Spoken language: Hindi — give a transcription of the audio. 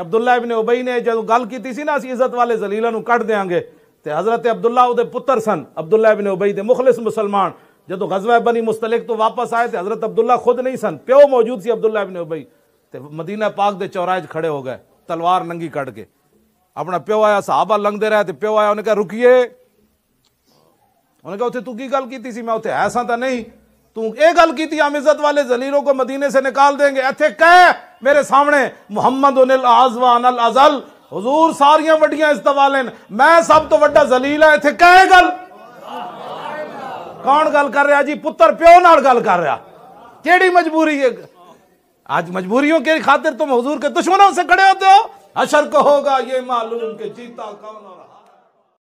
अब्दुल्ला इबन उबई ने जो गल की थी ना इज्जत वाले जलीला कड़ देंगे तो हजरत अब्दुल्ला पुत्र सन अब्दुल्ला इबन उबई के मुखलिस मुसलमान जो तो गजवा बनी मुस्तलिक तो वापस आए तो हजरत अब्दुल्ला खुद नहीं सन प्यो मौजूद से अब्दुल्ला इबन उबई तो मदीना पाक के चौराहे खड़े हो गए तलवार नंगी कड़ के अपना प्यो आया साहबा लंघते रहे प्यो आया उन्हें कहा रुकी उन्हें कहा उसे तू की गल की मैं उसे है सा तो नहीं तू ये गल की हम इज्जत वाले जलीलों को मदीने से निकाल देंगे इतने कह मेरे सामने मुहम्मद उनिल आजवान अल अजल हजूर सारिया वड्डिया इस्तवाले ने मैं सब तो वड्डा जलील है इतने कहे गल कौन गल कर रहा जी पुत्र प्यो नाल गल कर रहा केड़ी मजबूरी है आज मजबूरियों के खातिर तुम हजूर के दुश्मनों से खड़े होते हो अशर को होगा ये मालूम के जीता कौन हो रहा